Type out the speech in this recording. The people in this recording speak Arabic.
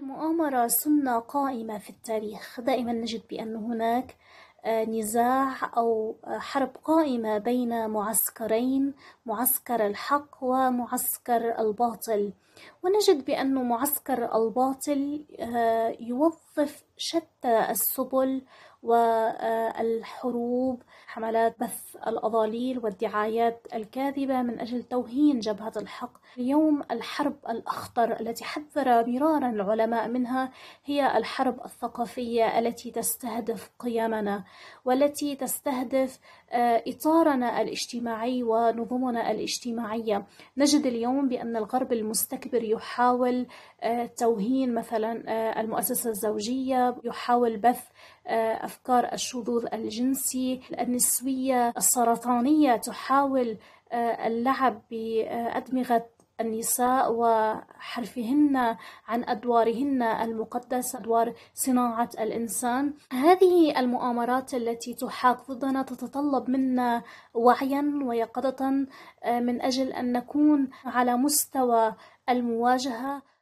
المؤامرة سنة قائمة في التاريخ دائما نجد بأن هناك آه، نزاع أو آه، حرب قائمة بين معسكرين معسكر الحق ومعسكر الباطل ونجد بأن معسكر الباطل آه، يوظف شتى السبل والحروب حملات بث الأضاليل والدعايات الكاذبة من أجل توهين جبهة الحق اليوم الحرب الأخطر التي حذر مرارا العلماء منها هي الحرب الثقافية التي تستهدف قيمنا والتي تستهدف آه، إطارنا الاجتماعي ونظمنا الاجتماعية نجد اليوم بأن الغرب المستكبر يحاول آه، توهين مثلا آه، المؤسسة الزوجية يحاول بث أفكار الشذوذ الجنسي النسوية السرطانية تحاول اللعب بأدمغة النساء وحرفهن عن أدوارهن المقدسة أدوار صناعة الإنسان هذه المؤامرات التي ضدنا تتطلب منا وعيا ويقظة آه، من أجل أن نكون على مستوى المواجهة